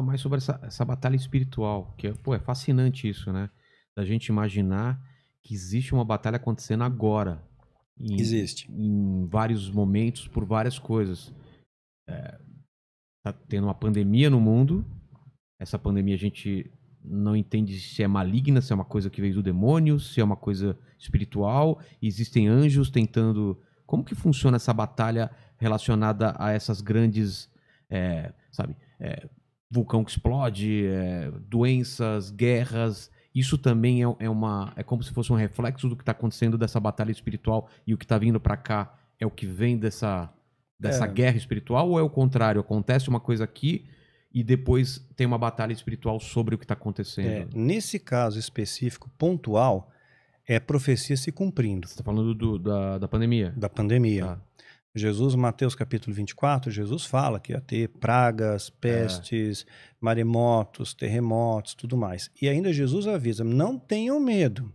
fala mais sobre essa, essa batalha espiritual, que é, pô, é fascinante isso, né? Da gente imaginar que existe uma batalha acontecendo agora. Em, existe. Em vários momentos, por várias coisas. É, tá tendo uma pandemia no mundo. Essa pandemia a gente não entende se é maligna, se é uma coisa que veio do demônio, se é uma coisa espiritual. Existem anjos tentando. Como que funciona essa batalha relacionada a essas grandes, é, sabe, é, vulcão que explode, é, doenças, guerras. Isso também é, é, uma, é como se fosse um reflexo do que está acontecendo dessa batalha espiritual e o que está vindo para cá é o que vem dessa, dessa é. guerra espiritual ou é o contrário? Acontece uma coisa aqui e depois tem uma batalha espiritual sobre o que está acontecendo. É, nesse caso específico, pontual, é profecia se cumprindo. Você está falando do, da, da pandemia? Da pandemia. Ah. Jesus, Mateus capítulo 24, Jesus fala que ia ter pragas, é. pestes, é. maremotos, terremotos, tudo mais. E ainda Jesus avisa: não tenham medo,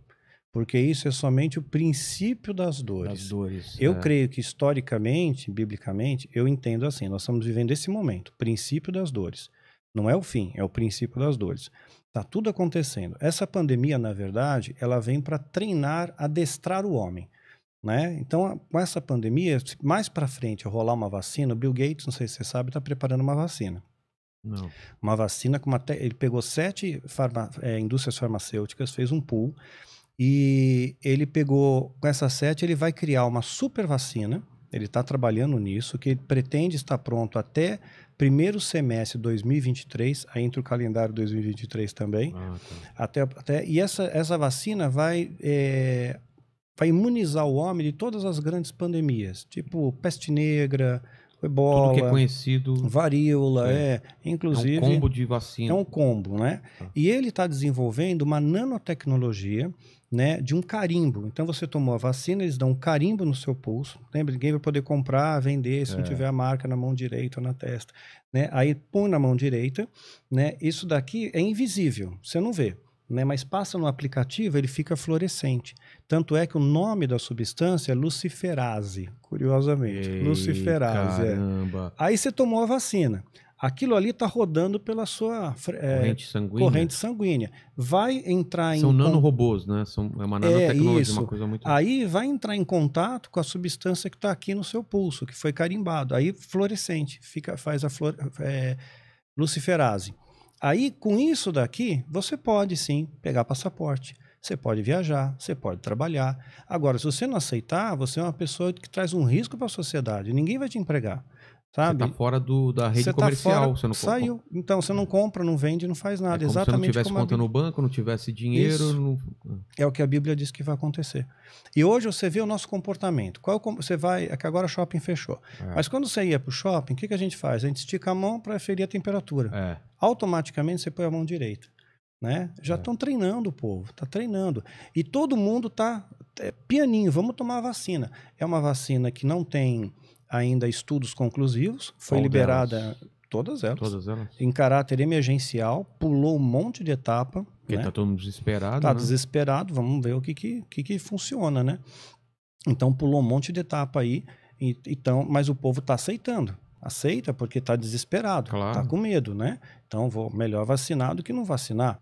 porque isso é somente o princípio das dores. Das dores eu é. creio que historicamente, biblicamente, eu entendo assim: nós estamos vivendo esse momento, princípio das dores. Não é o fim, é o princípio das dores. Está tudo acontecendo. Essa pandemia, na verdade, ela vem para treinar, adestrar o homem. Né? Então, com essa pandemia, mais para frente rolar uma vacina, o Bill Gates, não sei se você sabe, está preparando uma vacina. Não. Uma vacina com uma. Te... Ele pegou sete farma... é, indústrias farmacêuticas, fez um pool, e ele pegou. Com essas sete, ele vai criar uma super vacina. Ele está trabalhando nisso, que ele pretende estar pronto até primeiro semestre de 2023, aí entra o calendário 2023 também. Ah, tá. até, até, e essa, essa vacina vai é, vai imunizar o homem de todas as grandes pandemias, tipo peste negra, ebola, Tudo que é conhecido, varíola, é, é inclusive é um combo de vacina. É um combo, né? Tá. E ele está desenvolvendo uma nanotecnologia, né, de um carimbo. Então você tomou a vacina, eles dão um carimbo no seu pulso. Lembra, ninguém vai poder comprar, vender se é. não tiver a marca na mão direita ou na testa, né? Aí põe na mão direita, né? Isso daqui é invisível, você não vê né? mas passa no aplicativo, ele fica fluorescente. Tanto é que o nome da substância é luciferase, curiosamente. Ei, luciferase. É. Caramba. É. Aí você tomou a vacina. Aquilo ali está rodando pela sua é, corrente, sanguínea. corrente, sanguínea. Vai entrar São em. São nanorobôs, né? São, é uma é, nanotecnologia, é isso. uma coisa muito. Aí vai entrar em contato com a substância que está aqui no seu pulso, que foi carimbado. Aí fluorescente, fica, faz a flor, é, luciferase. Aí, com isso daqui, você pode sim pegar passaporte, você pode viajar, você pode trabalhar. Agora, se você não aceitar, você é uma pessoa que traz um risco para a sociedade, ninguém vai te empregar. Sabe? Você tá fora do, da rede você tá comercial. Tá fora, você não saiu. Então, você não compra, não vende, não faz nada. É Exatamente. Se não tivesse conta no banco, não tivesse dinheiro. Não... É o que a Bíblia diz que vai acontecer. E hoje você vê o nosso comportamento. Qual é você vai. É que agora shopping fechou. É. Mas quando você ia para o shopping, o que, que a gente faz? A gente estica a mão para ferir a temperatura. É. Automaticamente você põe a mão direita. Né? Já é. estão é. treinando o povo, está treinando. E todo mundo está é, pianinho, vamos tomar a vacina. É uma vacina que não tem ainda estudos conclusivos, foi Qual liberada delas? todas elas, todas elas, em caráter emergencial, pulou um monte de etapa. Porque né? Tá todo mundo desesperado. está né? desesperado, vamos ver o que que, que que funciona, né? Então pulou um monte de etapa aí, e, então, mas o povo está aceitando. Aceita porque está desesperado, tá claro. com medo, né? Então vou melhor vacinar do que não vacinar.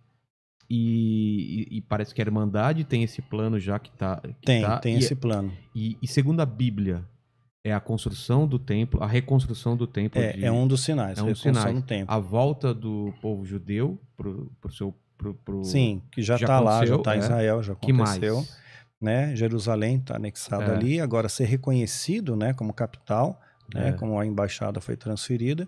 E, e, e, parece que a Irmandade tem esse plano já que está. Tem, tá, tem e, esse plano. E, segundo a Bíblia, é a construção do templo, a reconstrução do templo. É, de, é um dos sinais, é um reconstrução sinais. do templo. A volta do povo judeu para o seu... Pro, pro, Sim, que já está lá, já está em é. Israel, já aconteceu. Né? Jerusalém está anexado é. ali, agora ser reconhecido né, como capital, né, é. como a embaixada foi transferida.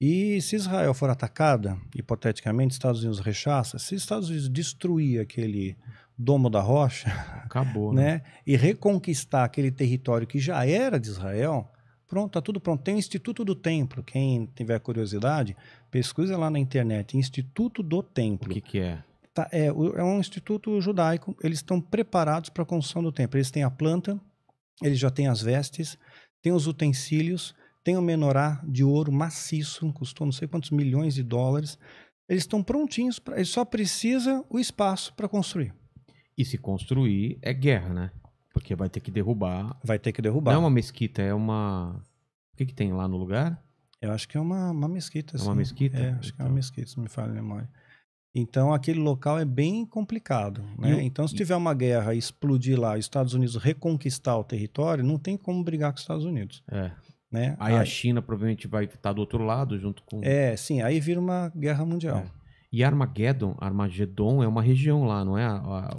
E se Israel for atacada, hipoteticamente, Estados Unidos rechaça, se Estados Unidos destruir aquele domo da rocha, Acabou. Né? né? E reconquistar aquele território que já era de Israel. Pronto, tá tudo pronto. Tem o Instituto do Templo. Quem tiver curiosidade, pesquisa lá na internet. Instituto do Templo. O que, que é? Tá, é, é um instituto judaico. Eles estão preparados para a construção do templo. Eles têm a planta, eles já têm as vestes, têm os utensílios, têm o menorá de ouro maciço, custou não sei quantos milhões de dólares. Eles estão prontinhos, pra, eles só precisa o espaço para construir. E se construir é guerra, né? Porque vai ter que derrubar. Vai ter que derrubar. Não é uma mesquita, é uma. O que, que tem lá no lugar? Eu acho que é uma, uma mesquita. É uma mesquita? É, acho então... que é uma então. mesquita, se me falha a memória. Então, aquele local é bem complicado. Né? Então, se tiver uma guerra e explodir lá, os Estados Unidos reconquistar o território, não tem como brigar com os Estados Unidos. É. Né? Aí, aí, a China provavelmente vai estar tá do outro lado junto com. É, sim, aí vira uma guerra mundial. É. E Armageddon, Armageddon é uma região lá, não é?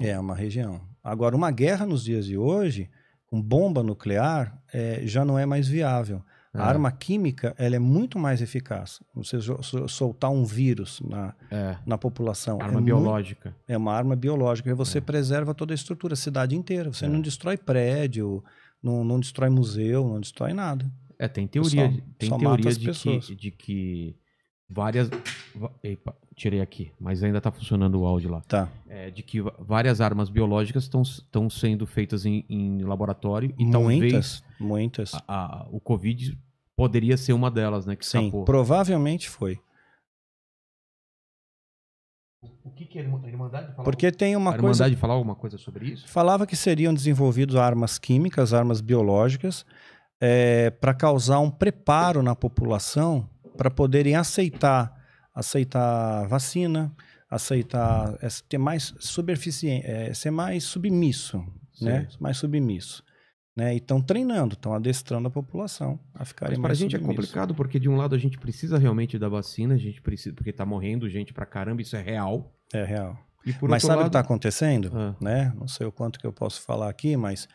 É uma região. Agora, uma guerra nos dias de hoje, com bomba nuclear, é, já não é mais viável. É. A arma química ela é muito mais eficaz. Você soltar um vírus na, é. na população. Arma é biológica. Muito, é uma arma biológica. E você é. preserva toda a estrutura, a cidade inteira. Você é. não destrói prédio, não, não destrói museu, não destrói nada. É, tem teoria, só, tem só teoria de, que, de que várias. Epa, tirei aqui, mas ainda está funcionando o áudio lá. Tá. É, de que várias armas biológicas estão sendo feitas em, em laboratório e muitas, talvez. Muitas. A, a, o Covid poderia ser uma delas, né? Que Sim, escapou. provavelmente foi. O que, que a Irmandade falava? Porque tem uma a Irmandade coisa... alguma coisa sobre isso? Falava que seriam desenvolvidas armas químicas, armas biológicas, é, para causar um preparo na população para poderem aceitar aceitar vacina, aceitar é, ter mais superficiente, é, ser mais submisso, né? Sim. né? Mais submisso. Né? E estão treinando, estão adestrando a população a ficarem Mas para a gente é submisso. é complicado porque de um lado a gente precisa realmente da vacina, a gente precisa porque está morrendo gente para caramba, isso é real. É real. mas sabe lado... o que está acontecendo? Ah. Né? Não sei o quanto que eu posso falar aqui, mas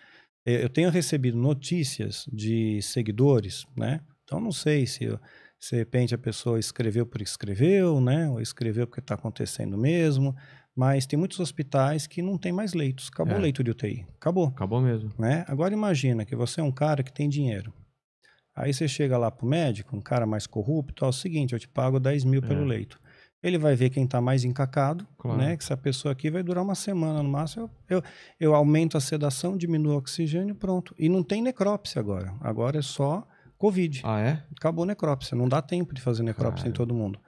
eu tenho recebido notícias de seguidores, né? Então não sei se eu, de repente a pessoa escreveu por escreveu, né? Ou escreveu porque está acontecendo mesmo. Mas tem muitos hospitais que não tem mais leitos. Acabou é. o leito de UTI. Acabou. Acabou mesmo. Né? Agora imagina que você é um cara que tem dinheiro. Aí você chega lá pro médico, um cara mais corrupto, ó, é o seguinte, eu te pago 10 mil é. pelo leito. Ele vai ver quem está mais encacado, claro. né? Que essa pessoa aqui vai durar uma semana no máximo. Eu, eu, eu aumento a sedação, diminuo o oxigênio, pronto. E não tem necrópsia agora. Agora é só Covid. Ah, é? Acabou necrópsia. Não dá tempo de fazer necrópsia Cara. em todo mundo.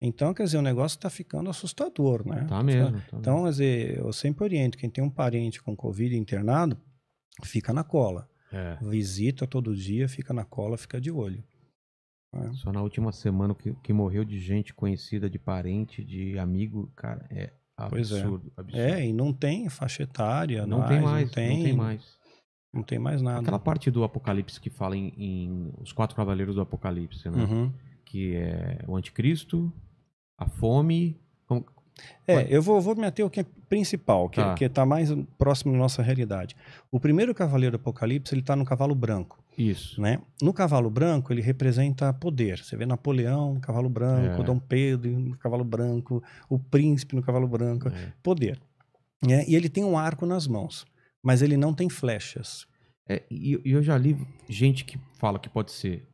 Então, quer dizer, o negócio está ficando assustador, né? Tá mesmo. Tá então, quer dizer, eu sempre oriento, quem tem um parente com Covid internado, fica na cola. É. Visita todo dia, fica na cola, fica de olho. É. Só na última semana que, que morreu de gente conhecida, de parente, de amigo, cara, é, é. absurdo. é. absurdo. É, e não tem faixa etária, não mais, tem mais. Não tem, não tem mais. Não tem mais nada. Aquela parte do Apocalipse que fala em, em Os Quatro Cavaleiros do Apocalipse, né? Uhum. Que é o Anticristo, a fome. Como... É, eu vou, vou me ater ao que é principal, que ah. É está tá mais próximo da nossa realidade. O primeiro cavaleiro do Apocalipse, ele está no cavalo branco. Isso. Né? No cavalo branco, ele representa poder. Você vê Napoleão, no cavalo branco, é. Dom Pedro, no cavalo branco, o príncipe no cavalo branco, é. poder. Né? e ele tem um arco nas mãos mas ele não tem flechas. É, e, e eu já li gente que fala que pode ser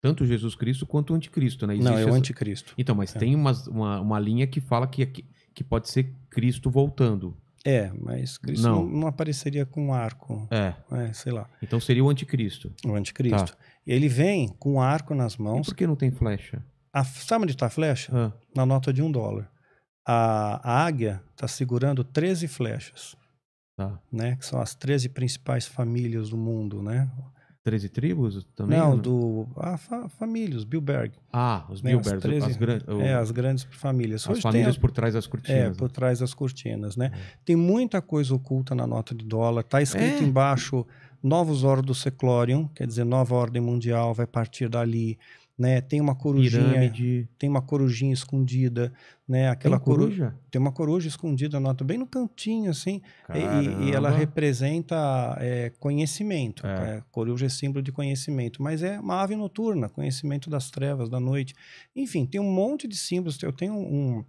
tanto Jesus Cristo quanto o anticristo, né? Existe não, é o essa... anticristo. Então, mas é. tem uma, uma linha que fala que, que pode ser Cristo voltando. É, mas Cristo não, não apareceria com arco. É. é. Sei lá. Então seria o anticristo. O anticristo. Tá. Ele vem com arco nas mãos. E por que não tem flecha? A, sabe onde está a flecha? Ah. Na nota de um dólar. A, a águia está segurando 13 flechas. Tá. Né? Que são as 13 principais famílias do mundo, né? 13 tribos também? Não, do. Ah, fa, famílias, Bilberg. Ah, os né? Bilberg, as, 13, as, gran, o, é, as grandes famílias. As Hoje famílias a, por trás das cortinas. É, né? por trás das cortinas, né? É. Tem muita coisa oculta na nota de dólar. Está escrito é. embaixo novos ordos do Seclorium, quer dizer, nova ordem mundial vai partir dali né? Tem uma corujinha, Pirâmide. tem uma corujinha escondida, né? Aquela tem coruja? tem uma coruja escondida nota bem no cantinho assim, e, e, ela representa é, conhecimento. É. é. Coruja é símbolo de conhecimento, mas é uma ave noturna, conhecimento das trevas da noite. Enfim, tem um monte de símbolos. Eu tenho um,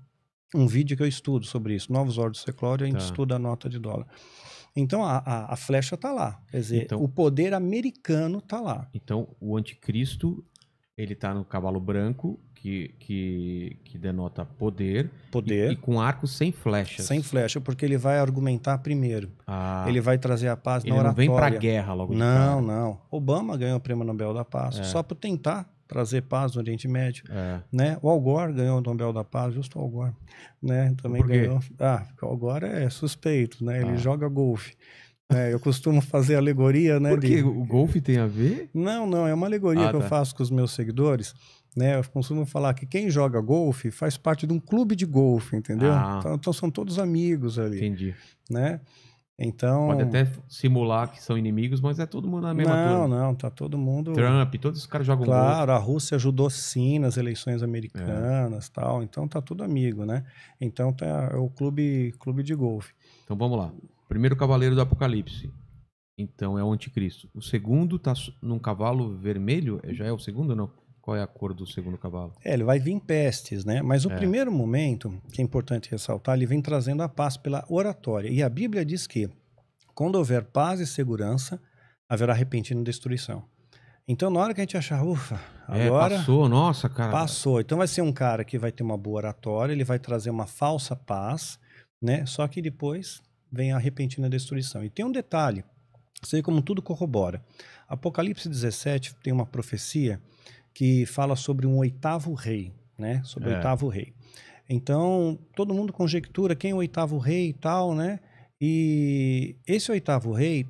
um vídeo que eu estudo sobre isso, novos ordens seclórios, a gente tá. estuda a nota de dólar. Então a, a, a flecha está lá, quer dizer, então, o poder americano está lá. Então o anticristo ele está no cavalo branco, que, que, que denota poder. Poder. E, e, com arco sem flechas. Sem flecha, porque ele vai argumentar primeiro. Ah, ele vai trazer a paz na oratória. Ele não vem para a guerra logo de Não, cara. não. Obama ganhou o Prêmio Nobel da Paz é. só por tentar trazer paz no Oriente Médio, é. né? O Al Gore ganhou o Nobel da Paz, justo o Al Gore, né? Também ganhou. Ah, o Al Gore é suspeito, né? Ele ah. joga golfe. É, eu costumo fazer alegoria, né? Por que? De... O golfe tem a ver? Não, não, é uma alegoria ah, que tá. eu faço com os meus seguidores. Né, eu costumo falar que quem joga golfe faz parte de um clube de golfe, entendeu? Ah. Então, então, são todos amigos ali. Entendi. Né? Então. Pode até simular que são inimigos, mas é todo mundo na mesma Não, turma. não, tá todo mundo. Trump, todos os caras jogam Claro, golfe. a Rússia ajudou sim nas eleições americanas é. tal. Então tá tudo amigo, né? Então tá, é o clube, clube de golfe. Então vamos lá primeiro cavaleiro do Apocalipse. Então é o anticristo. O segundo tá num cavalo vermelho? É, já é o segundo ou não? Qual é a cor do segundo cavalo? É, ele vai vir em pestes, né? Mas o é. primeiro momento, que é importante ressaltar, ele vem trazendo a paz pela oratória. E a Bíblia diz que quando houver paz e segurança, haverá repentina destruição. Então, na hora que a gente achar, ufa, é, agora. É, passou, nossa, cara. Passou. Então, vai ser um cara que vai ter uma boa oratória, ele vai trazer uma falsa paz, né? Só que depois vem a repentina destruição. E tem um detalhe, sei é como tudo corrobora. Apocalipse 17 tem uma profecia que fala sobre um oitavo rei, né? Sobre o é. oitavo rei. Então, todo mundo conjectura quem é o oitavo rei e tal, né? E esse oitavo rei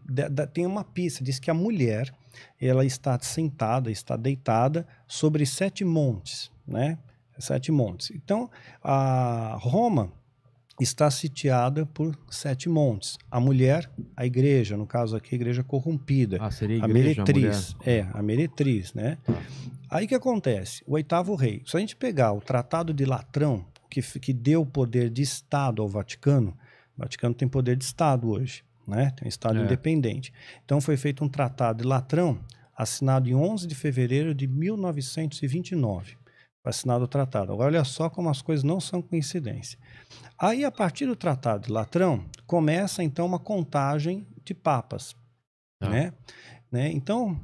tem uma pista, diz que a mulher ela está sentada, está deitada sobre sete montes, né? Sete montes. Então, a Roma está sitiada por sete montes. A mulher, a igreja, no caso aqui, a igreja corrompida. Ah, seria a igreja, meretriz. A é, a meretriz, né? Tá. Aí que acontece? O oitavo rei. Se a gente pegar o Tratado de Latrão, que, que deu poder de Estado ao Vaticano, o Vaticano tem poder de Estado hoje, né? Tem um Estado é. independente. Então foi feito um Tratado de Latrão, assinado em 11 de fevereiro de 1929 assinado o tratado. Agora, olha só como as coisas não são coincidência. Aí, a partir do tratado de Latrão, começa então uma contagem de papas. Ah. Né? Né? Então,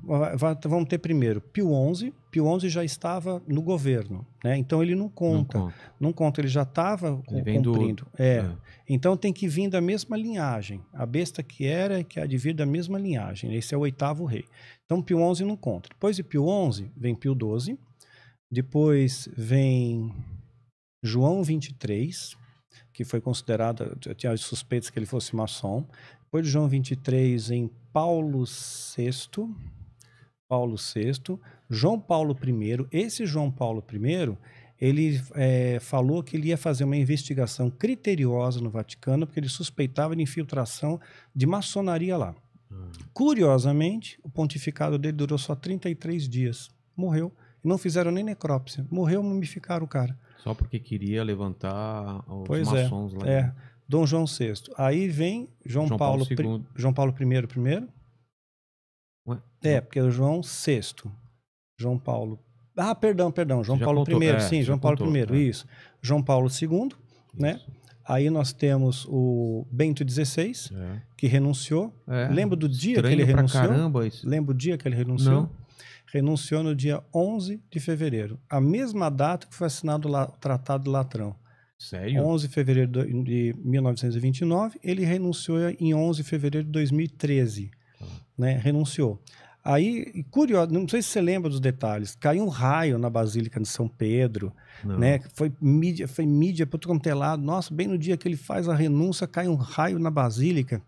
vamos ter primeiro Pio XI. Pio XI já estava no governo, né? então ele não conta. Não conta, não conta ele já estava cumprindo. Do... É. É. Então tem que vir da mesma linhagem. A besta que era que há de vir da mesma linhagem. Esse é o oitavo rei. Então Pio XI não conta. Depois de Pio XI, vem Pio XII. Depois vem João 23, que foi considerado, eu tinha suspeitas que ele fosse maçom. Depois de João 23, em Paulo VI, Paulo VI, João Paulo I. Esse João Paulo I, ele é, falou que ele ia fazer uma investigação criteriosa no Vaticano, porque ele suspeitava de infiltração de maçonaria lá. Hum. Curiosamente, o pontificado dele durou só 33 dias. Morreu não fizeram nem necrópsia. Morreu, mumificaram o cara. Só porque queria levantar os pois é, maçons é, lá. É, Dom João VI. Aí vem João, João Paulo, Paulo II. João Paulo I primeiro. Ué? É, porque é o João VI. João Paulo. Ah, perdão, perdão. João Paulo contou, I, é, sim, João Paulo contou, I, é. isso. João Paulo II, né? isso. né? Aí nós temos o Bento XVI, é. que renunciou. É. Lembra do dia Estranho que ele renunciou? Caramba, isso. Lembra do dia que ele renunciou? Não renunciou no dia 11 de fevereiro, a mesma data que foi assinado o Tratado de Latrão. Sério? 11 de fevereiro de 1929, ele renunciou em 11 de fevereiro de 2013. Né? Renunciou. Aí, curioso, não sei se você lembra dos detalhes, caiu um raio na Basílica de São Pedro, não. né? Foi mídia, foi mídia para o quanto é lado. Nossa, bem no dia que ele faz a renúncia, cai um raio na Basílica.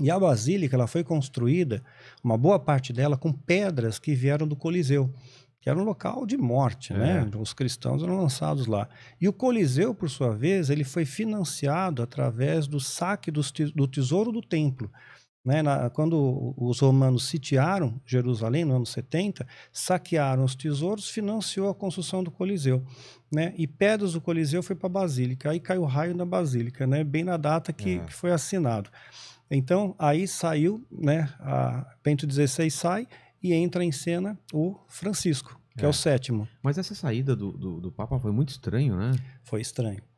E a basílica ela foi construída, uma boa parte dela, com pedras que vieram do Coliseu, que era um local de morte, né? é. né? Os cristãos eram lançados lá. E o Coliseu, por sua vez, ele foi financiado através do saque do tesouro do templo. Né, na, quando os romanos sitiaram Jerusalém no ano 70, saquearam os tesouros, financiou a construção do Coliseu. Né, e pedras do Coliseu foi para a Basílica, aí caiu o raio na Basílica, né, bem na data que, é. que foi assinado. Então, aí saiu, né? A Pento 16 sai e entra em cena o Francisco, que é, é o sétimo. Mas essa saída do, do, do Papa foi muito estranho, né? Foi estranho.